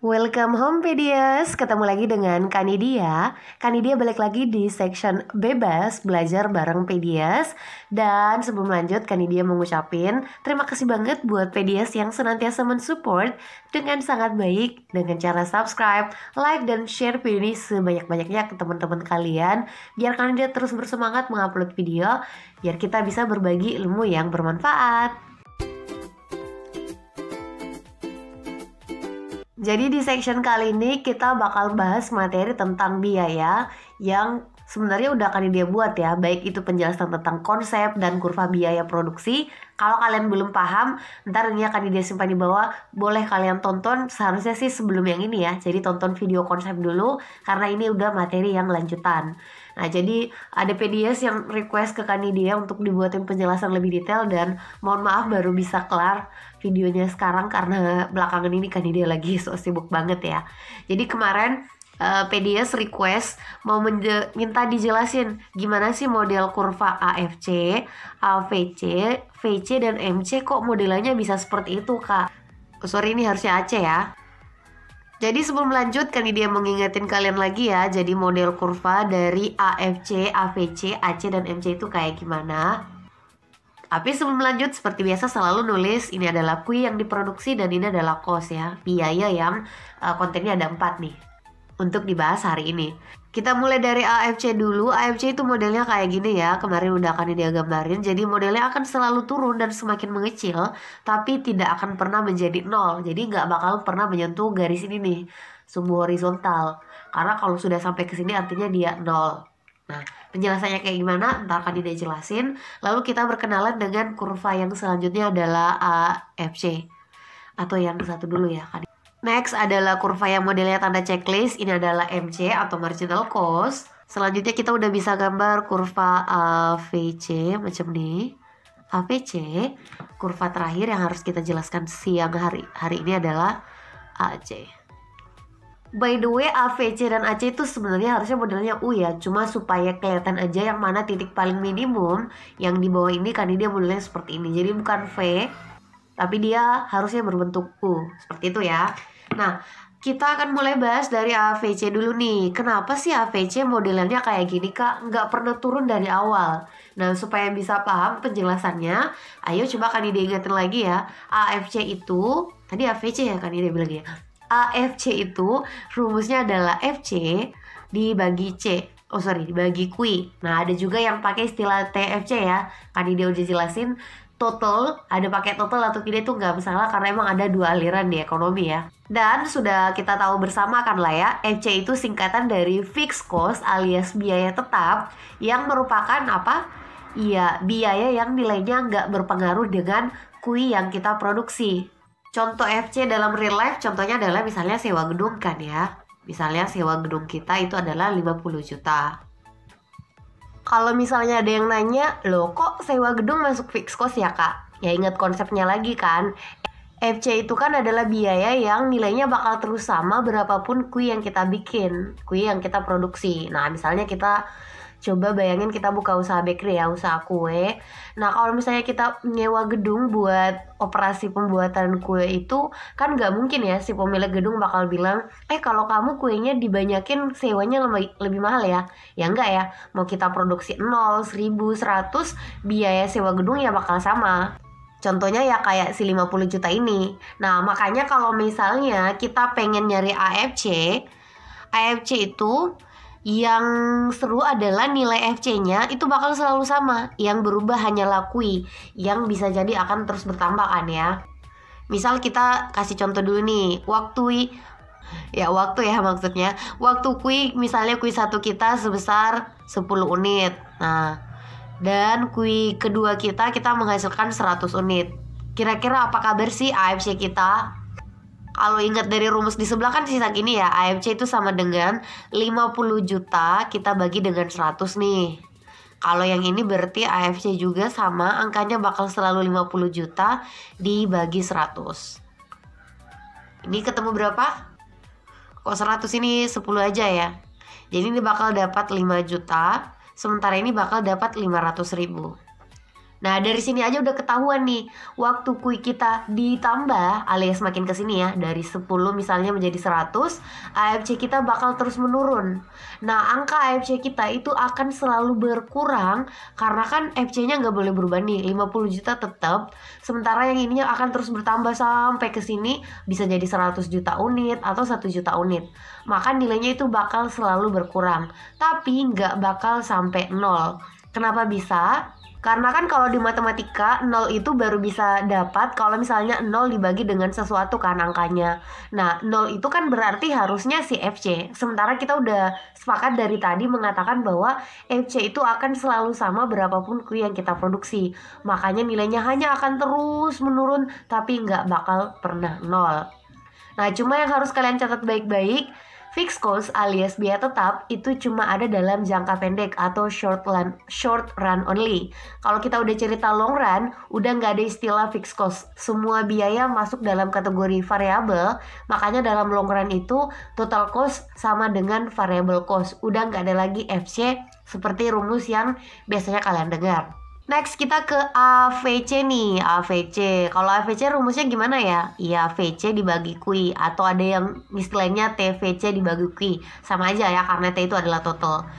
Welcome home Pedias, ketemu lagi dengan Kanidia Kanidia balik lagi di section bebas belajar bareng Pedias Dan sebelum lanjut Kanidia mengucapin terima kasih banget buat Pedias yang senantiasa mensupport Dengan sangat baik, dengan cara subscribe, like, dan share video ini sebanyak-banyaknya ke teman-teman kalian Biar Kanidia terus bersemangat mengupload video, biar kita bisa berbagi ilmu yang bermanfaat Jadi di section kali ini kita bakal bahas materi tentang biaya yang sebenarnya udah akan dia buat ya, baik itu penjelasan tentang konsep dan kurva biaya produksi. Kalau kalian belum paham, ntar ini akan dia simpan di bawah, boleh kalian tonton seharusnya sih sebelum yang ini ya. Jadi tonton video konsep dulu karena ini udah materi yang lanjutan. Nah, jadi ada PDS yang request ke Kanidia untuk dibuatin penjelasan lebih detail dan mohon maaf baru bisa kelar videonya sekarang karena belakangan ini kan dia lagi so sibuk banget ya. Jadi kemarin uh, eh, PDS request mau minta dijelasin gimana sih model kurva AFC, AVC, VC dan MC kok modelnya bisa seperti itu kak. Oh, sorry ini harusnya AC ya. Jadi sebelum lanjut, kan dia mengingatkan kalian lagi ya, jadi model kurva dari AFC, AVC, AC, dan MC itu kayak gimana. Tapi sebelum lanjut, seperti biasa selalu nulis ini adalah kue yang diproduksi dan ini adalah kos ya. Biaya yang uh, kontennya ada empat nih untuk dibahas hari ini. Kita mulai dari AFC dulu. AFC itu modelnya kayak gini ya. Kemarin udah akan dia gambarin. Jadi modelnya akan selalu turun dan semakin mengecil, tapi tidak akan pernah menjadi nol. Jadi nggak bakal pernah menyentuh garis ini nih, sumbu horizontal. Karena kalau sudah sampai ke sini artinya dia nol. Nah, penjelasannya kayak gimana? Ntar akan dia jelasin. Lalu kita berkenalan dengan kurva yang selanjutnya adalah AFC eh, atau yang satu dulu ya. kak Next adalah kurva yang modelnya tanda checklist. Ini adalah MC atau marginal cost. Selanjutnya kita udah bisa gambar kurva AVC eh, macam nih. AVC, kurva terakhir yang harus kita jelaskan siang hari hari ini adalah AC. By the way, AVC dan AC itu sebenarnya harusnya modelnya U ya, cuma supaya kelihatan aja yang mana titik paling minimum yang di bawah ini kan dia modelnya seperti ini. Jadi bukan V, tapi dia harusnya berbentuk U, seperti itu ya. Nah, kita akan mulai bahas dari AVC dulu nih. Kenapa sih AVC modelannya kayak gini kak? Nggak pernah turun dari awal. Nah, supaya bisa paham penjelasannya, ayo coba kan ingetin lagi ya. AFC itu, tadi AVC ya kan dia bilang ya AFC itu rumusnya adalah FC dibagi C. Oh sorry, dibagi Q. Nah ada juga yang pakai istilah TFC ya. Tadi kan dia udah jelasin total, ada pakai total atau tidak itu nggak masalah karena emang ada dua aliran di ekonomi ya. Dan sudah kita tahu bersama kan lah ya, FC itu singkatan dari fixed cost alias biaya tetap yang merupakan apa? Iya, biaya yang nilainya nggak berpengaruh dengan kui yang kita produksi. Contoh FC dalam real life contohnya adalah misalnya sewa gedung kan ya. Misalnya sewa gedung kita itu adalah 50 juta. Kalau misalnya ada yang nanya, loh kok sewa gedung masuk fixed cost ya kak? Ya ingat konsepnya lagi kan, FC itu kan adalah biaya yang nilainya bakal terus sama berapapun kue yang kita bikin, kue yang kita produksi. Nah misalnya kita Coba bayangin kita buka usaha bakery ya, usaha kue. Nah kalau misalnya kita nyewa gedung buat operasi pembuatan kue itu kan nggak mungkin ya si pemilik gedung bakal bilang, eh kalau kamu kuenya dibanyakin sewanya lebih, lebih mahal ya. Ya enggak ya, mau kita produksi 0, 1000, 100, biaya sewa gedung ya bakal sama. Contohnya ya kayak si 50 juta ini. Nah, makanya kalau misalnya kita pengen nyari AFC, AFC itu yang seru adalah nilai FC-nya itu bakal selalu sama. Yang berubah hanya lakui, yang bisa jadi akan terus bertambah kan ya. Misal kita kasih contoh dulu nih, waktu ya waktu ya maksudnya. Waktu kui misalnya kui satu kita sebesar 10 unit. Nah, dan kui kedua kita kita menghasilkan 100 unit. Kira-kira apa kabar sih AFC kita? kalau ingat dari rumus di sebelah kan sisa gini ya AMC itu sama dengan 50 juta kita bagi dengan 100 nih kalau yang ini berarti AFC juga sama angkanya bakal selalu 50 juta dibagi 100 ini ketemu berapa? kok 100 ini 10 aja ya jadi ini bakal dapat 5 juta sementara ini bakal dapat 500 ribu Nah dari sini aja udah ketahuan nih waktu kui kita ditambah alias makin sini ya dari 10 misalnya menjadi 100 AFC kita bakal terus menurun. Nah angka AFC kita itu akan selalu berkurang karena kan FC-nya nggak boleh berubah nih 50 juta tetap sementara yang ininya akan terus bertambah sampai ke sini bisa jadi 100 juta unit atau 1 juta unit. Maka nilainya itu bakal selalu berkurang tapi nggak bakal sampai nol. Kenapa bisa? Karena kan kalau di matematika 0 itu baru bisa dapat kalau misalnya 0 dibagi dengan sesuatu kan angkanya. Nah, 0 itu kan berarti harusnya si FC. Sementara kita udah sepakat dari tadi mengatakan bahwa FC itu akan selalu sama berapapun kue yang kita produksi. Makanya nilainya hanya akan terus menurun tapi nggak bakal pernah nol. Nah, cuma yang harus kalian catat baik-baik Fixed cost alias biaya tetap itu cuma ada dalam jangka pendek atau short run, short run only. Kalau kita udah cerita long run, udah nggak ada istilah fixed cost. Semua biaya masuk dalam kategori variabel, makanya dalam long run itu total cost sama dengan variable cost. Udah nggak ada lagi FC seperti rumus yang biasanya kalian dengar. Next kita ke AVC nih, AVC. Kalau AVC rumusnya gimana ya? Iya, AVC dibagi QI atau ada yang istilahnya TVC dibagi QI. Sama aja ya karena T itu adalah total.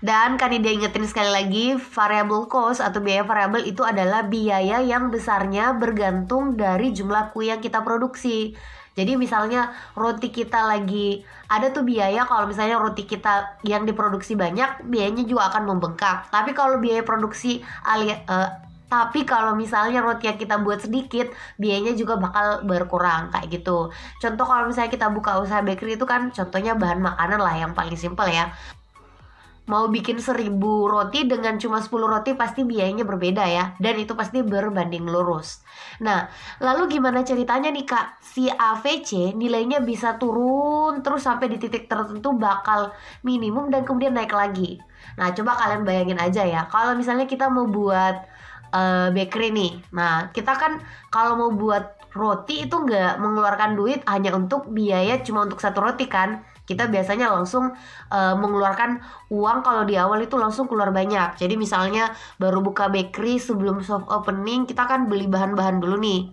Dan kan dia ingetin sekali lagi, variable cost atau biaya variabel itu adalah biaya yang besarnya bergantung dari jumlah kue yang kita produksi. Jadi misalnya roti kita lagi ada tuh biaya kalau misalnya roti kita yang diproduksi banyak, biayanya juga akan membengkak. Tapi kalau biaya produksi alias uh, eh, tapi kalau misalnya roti yang kita buat sedikit, biayanya juga bakal berkurang kayak gitu. Contoh kalau misalnya kita buka usaha bakery itu kan contohnya bahan makanan lah yang paling simpel ya mau bikin seribu roti dengan cuma sepuluh roti pasti biayanya berbeda ya dan itu pasti berbanding lurus. Nah, lalu gimana ceritanya nih Kak? Si AVC nilainya bisa turun terus sampai di titik tertentu bakal minimum dan kemudian naik lagi. Nah, coba kalian bayangin aja ya. Kalau misalnya kita mau buat uh, bakery nih. Nah, kita kan kalau mau buat roti itu nggak mengeluarkan duit hanya untuk biaya cuma untuk satu roti kan kita biasanya langsung uh, mengeluarkan uang kalau di awal itu langsung keluar banyak. Jadi misalnya baru buka bakery sebelum soft opening kita kan beli bahan-bahan dulu nih.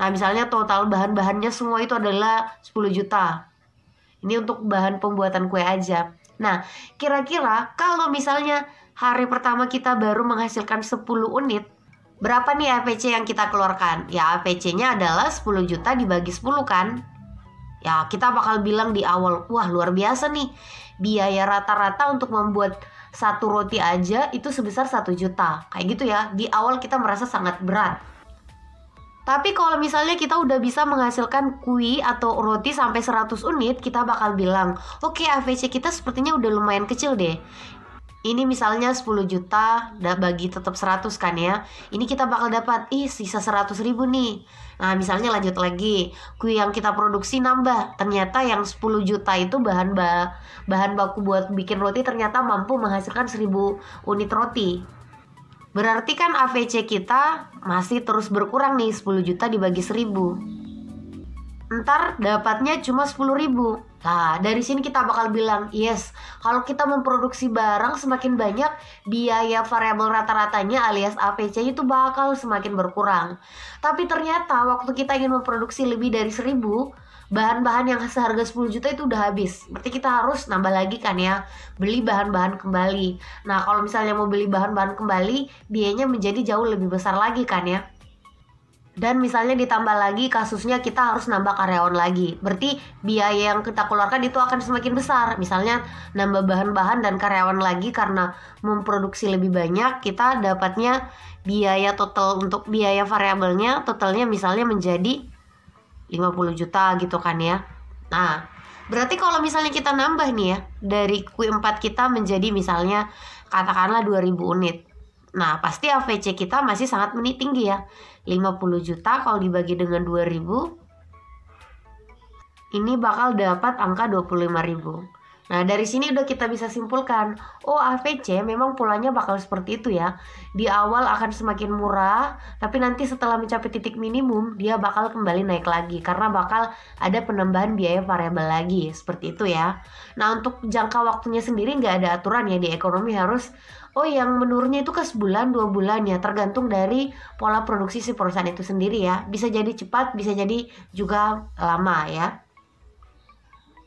Nah misalnya total bahan-bahannya semua itu adalah 10 juta. Ini untuk bahan pembuatan kue aja. Nah kira-kira kalau misalnya hari pertama kita baru menghasilkan 10 unit Berapa nih APC yang kita keluarkan? Ya APC-nya adalah 10 juta dibagi 10 kan? Ya, kita bakal bilang di awal, wah luar biasa nih. Biaya rata-rata untuk membuat satu roti aja itu sebesar satu juta. Kayak gitu ya. Di awal kita merasa sangat berat. Tapi kalau misalnya kita udah bisa menghasilkan kue atau roti sampai 100 unit, kita bakal bilang, oke okay, AVC kita sepertinya udah lumayan kecil deh ini misalnya 10 juta dah bagi tetap 100 kan ya ini kita bakal dapat ih sisa 100 ribu nih nah misalnya lanjut lagi kue yang kita produksi nambah ternyata yang 10 juta itu bahan ba bahan baku buat bikin roti ternyata mampu menghasilkan 1000 unit roti berarti kan AVC kita masih terus berkurang nih 10 juta dibagi 1000 ntar dapatnya cuma sepuluh ribu. Nah, dari sini kita bakal bilang, yes, kalau kita memproduksi barang semakin banyak, biaya variabel rata-ratanya alias APC itu bakal semakin berkurang. Tapi ternyata waktu kita ingin memproduksi lebih dari seribu, bahan-bahan yang seharga 10 juta itu udah habis. Berarti kita harus nambah lagi kan ya, beli bahan-bahan kembali. Nah, kalau misalnya mau beli bahan-bahan kembali, biayanya menjadi jauh lebih besar lagi kan ya dan misalnya ditambah lagi kasusnya kita harus nambah karyawan lagi berarti biaya yang kita keluarkan itu akan semakin besar misalnya nambah bahan-bahan dan karyawan lagi karena memproduksi lebih banyak kita dapatnya biaya total untuk biaya variabelnya totalnya misalnya menjadi 50 juta gitu kan ya nah berarti kalau misalnya kita nambah nih ya dari Q4 kita menjadi misalnya katakanlah 2000 unit Nah, pasti AVC kita masih sangat menit tinggi ya. 50 juta kalau dibagi dengan 2000 ini bakal dapat angka 25.000. Nah, dari sini udah kita bisa simpulkan, oh AVC memang polanya bakal seperti itu ya. Di awal akan semakin murah, tapi nanti setelah mencapai titik minimum, dia bakal kembali naik lagi karena bakal ada penambahan biaya variabel lagi, seperti itu ya. Nah, untuk jangka waktunya sendiri nggak ada aturan ya di ekonomi harus oh yang menurunnya itu ke sebulan dua bulan ya tergantung dari pola produksi si perusahaan itu sendiri ya bisa jadi cepat bisa jadi juga lama ya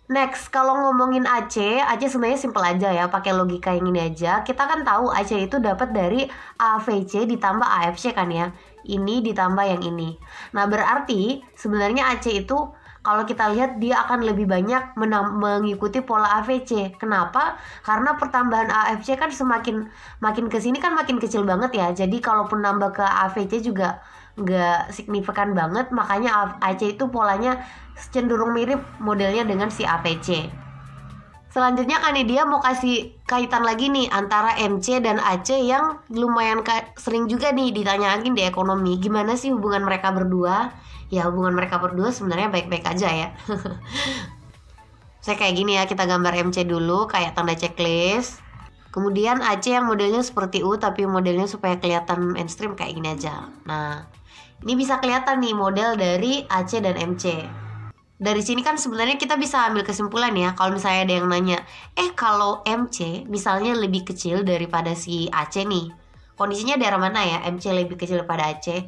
Next, kalau ngomongin AC, AC sebenarnya simple aja ya, pakai logika yang ini aja. Kita kan tahu AC itu dapat dari AVC ditambah AFC kan ya. Ini ditambah yang ini. Nah, berarti sebenarnya AC itu kalau kita lihat dia akan lebih banyak mengikuti pola AVC. Kenapa? Karena pertambahan AFC kan semakin makin ke sini kan makin kecil banget ya. Jadi kalaupun nambah ke AVC juga nggak signifikan banget, makanya AC itu polanya cenderung mirip modelnya dengan si AVC. Selanjutnya kan dia mau kasih kaitan lagi nih antara MC dan AC yang lumayan sering juga nih ditanyain di ekonomi. Gimana sih hubungan mereka berdua? Ya hubungan mereka berdua sebenarnya baik-baik aja ya. Saya kayak gini ya, kita gambar MC dulu kayak tanda checklist. Kemudian AC yang modelnya seperti U tapi modelnya supaya kelihatan mainstream kayak gini aja. Nah, ini bisa kelihatan nih model dari AC dan MC dari sini kan sebenarnya kita bisa ambil kesimpulan ya kalau misalnya ada yang nanya eh kalau MC misalnya lebih kecil daripada si AC nih kondisinya daerah mana ya MC lebih kecil daripada AC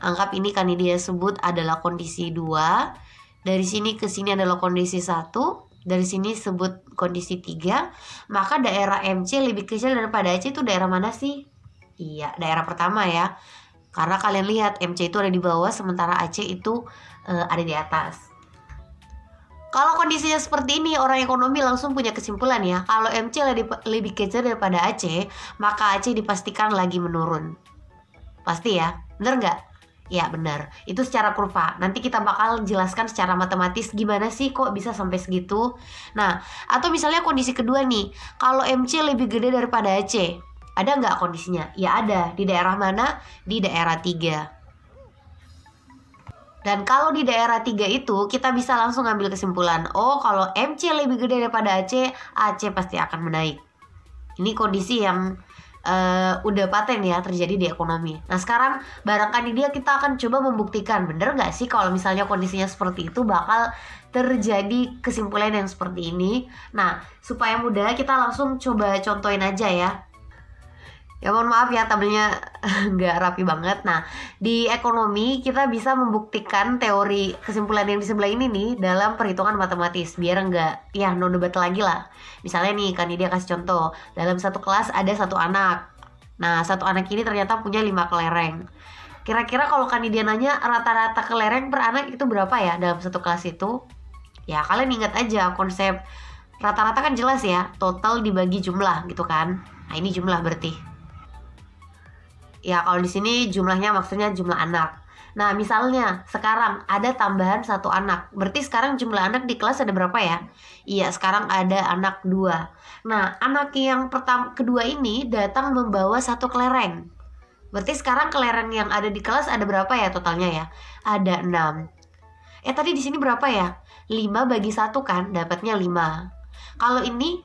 anggap ini kan dia sebut adalah kondisi 2 dari sini ke sini adalah kondisi 1 dari sini sebut kondisi 3 maka daerah MC lebih kecil daripada AC itu daerah mana sih iya daerah pertama ya karena kalian lihat MC itu ada di bawah sementara AC itu uh, ada di atas kalau kondisinya seperti ini, orang ekonomi langsung punya kesimpulan ya. Kalau MC lebih, lebih kecer daripada AC, maka AC dipastikan lagi menurun. Pasti ya, bener nggak? Ya bener. itu secara kurva. Nanti kita bakal jelaskan secara matematis gimana sih kok bisa sampai segitu. Nah, atau misalnya kondisi kedua nih, kalau MC lebih gede daripada AC, ada nggak kondisinya? Ya ada, di daerah mana? Di daerah 3. Dan kalau di daerah tiga itu kita bisa langsung ngambil kesimpulan, oh kalau MC lebih gede daripada AC, AC pasti akan menaik. Ini kondisi yang uh, udah paten ya terjadi di ekonomi. Nah sekarang barangkali dia kita akan coba membuktikan bener gak sih kalau misalnya kondisinya seperti itu bakal terjadi kesimpulan yang seperti ini. Nah supaya mudah kita langsung coba contohin aja ya ya mohon maaf ya tabelnya nggak rapi banget nah di ekonomi kita bisa membuktikan teori kesimpulan yang di sebelah ini nih dalam perhitungan matematis biar nggak ya non debat lagi lah misalnya nih kan dia kasih contoh dalam satu kelas ada satu anak nah satu anak ini ternyata punya lima kelereng kira-kira kalau kan dia nanya rata-rata kelereng per anak itu berapa ya dalam satu kelas itu ya kalian ingat aja konsep rata-rata kan jelas ya total dibagi jumlah gitu kan nah ini jumlah berarti Ya kalau di sini jumlahnya maksudnya jumlah anak. Nah misalnya sekarang ada tambahan satu anak. Berarti sekarang jumlah anak di kelas ada berapa ya? Iya sekarang ada anak dua. Nah anak yang pertama kedua ini datang membawa satu kelereng. Berarti sekarang kelereng yang ada di kelas ada berapa ya totalnya ya? Ada enam. Eh tadi di sini berapa ya? Lima bagi satu kan dapatnya lima. Kalau ini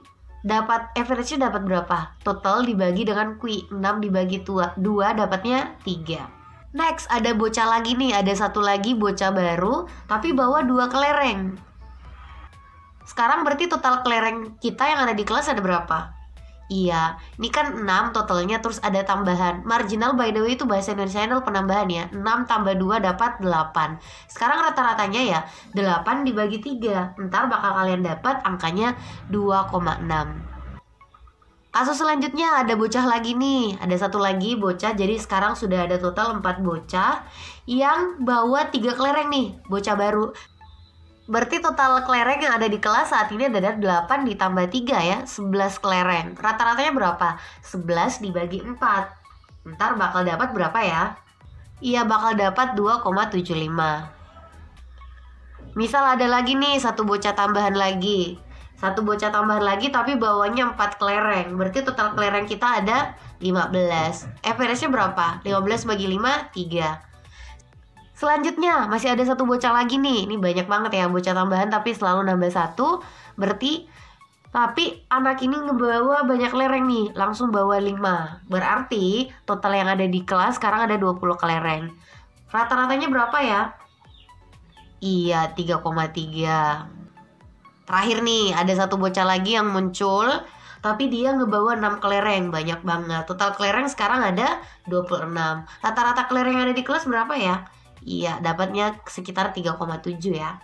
dapat average-nya dapat berapa? Total dibagi dengan kui 6 dibagi dua, 2 dapatnya 3. Next, ada bocah lagi nih, ada satu lagi bocah baru tapi bawa dua kelereng. Sekarang berarti total kelereng kita yang ada di kelas ada berapa? Iya, ini kan 6 totalnya terus ada tambahan. Marginal by the way itu bahasa Indonesia adalah penambahan ya. 6 tambah 2 dapat 8. Sekarang rata-ratanya ya 8 dibagi 3. Ntar bakal kalian dapat angkanya 2,6. Kasus selanjutnya ada bocah lagi nih, ada satu lagi bocah. Jadi sekarang sudah ada total 4 bocah yang bawa tiga kelereng nih, bocah baru. Berarti total kelereng yang ada di kelas saat ini ada 8 ditambah 3 ya, 11 kelereng. Rata-ratanya berapa? 11 dibagi 4. Ntar bakal dapat berapa ya? Iya bakal dapat 2,75. Misal ada lagi nih satu bocah tambahan lagi. Satu bocah tambahan lagi tapi bawahnya 4 kelereng. Berarti total kelereng kita ada 15. average eh, berapa? 15 bagi 5, 3. Selanjutnya masih ada satu bocah lagi nih. Ini banyak banget ya bocah tambahan tapi selalu nambah satu. Berarti tapi anak ini ngebawa banyak lereng nih, langsung bawa lima Berarti total yang ada di kelas sekarang ada 20 kelereng. Rata-ratanya berapa ya? Iya, 3,3. Terakhir nih, ada satu bocah lagi yang muncul, tapi dia ngebawa 6 kelereng, banyak banget. Total kelereng sekarang ada 26. Rata-rata kelereng yang ada di kelas berapa ya? Iya, dapatnya sekitar 3,7 ya.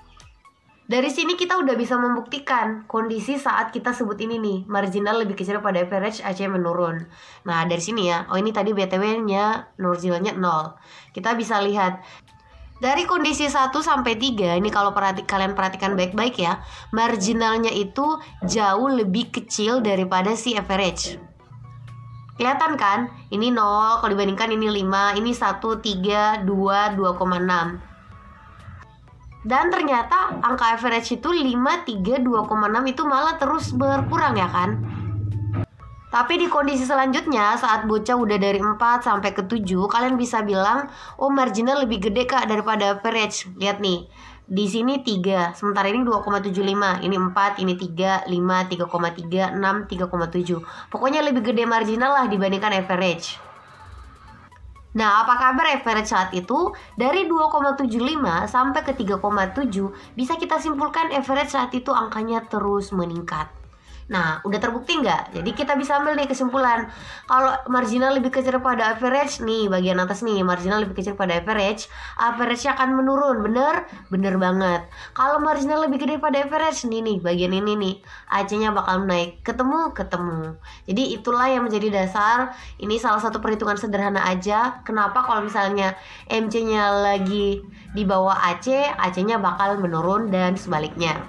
Dari sini kita udah bisa membuktikan kondisi saat kita sebut ini nih, marginal lebih kecil pada average AC menurun. Nah, dari sini ya, oh ini tadi BTW-nya marginalnya 0. Kita bisa lihat dari kondisi 1 sampai 3, ini kalau perhati, kalian perhatikan baik-baik ya, marginalnya itu jauh lebih kecil daripada si average kelihatan kan ini 0 kalau dibandingkan ini 5 ini 1 3 2 2,6 dan ternyata angka average itu 5 3 2,6 itu malah terus berkurang ya kan tapi di kondisi selanjutnya saat bocah udah dari 4 sampai ke 7 kalian bisa bilang oh marginal lebih gede kak daripada average lihat nih di sini 3, sementara ini 2,75, ini 4, ini 3, 5, 3,3, 6, 3,7. Pokoknya lebih gede marginal lah dibandingkan average. Nah, apa kabar average saat itu? Dari 2,75 sampai ke 3,7 bisa kita simpulkan average saat itu angkanya terus meningkat. Nah, udah terbukti nggak? Jadi hmm. kita bisa ambil nih kesimpulan. Kalau marginal lebih kecil pada average nih, bagian atas nih, marginal lebih kecil pada average, average-nya akan menurun. Bener? Bener banget. Kalau marginal lebih gede pada average nih nih, bagian ini nih, AC-nya bakal naik. Ketemu, ketemu. Jadi itulah yang menjadi dasar. Ini salah satu perhitungan sederhana aja. Kenapa kalau misalnya MC-nya lagi di bawah AC, AC-nya bakal menurun dan sebaliknya.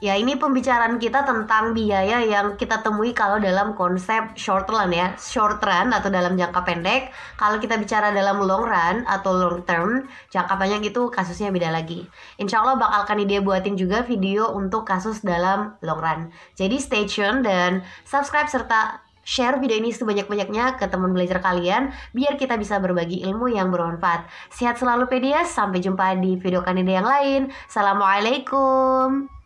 Ya, ini pembicaraan kita tentang biaya yang kita temui kalau dalam konsep short run ya. Short run atau dalam jangka pendek, kalau kita bicara dalam long run atau long term, jangka panjang itu kasusnya beda lagi. Insya Allah bakal kan dia buatin juga video untuk kasus dalam long run. Jadi stay tune dan subscribe serta share video ini sebanyak-banyaknya ke teman belajar kalian biar kita bisa berbagi ilmu yang bermanfaat. Sehat selalu pedias sampai jumpa di video kanida yang lain. Assalamualaikum.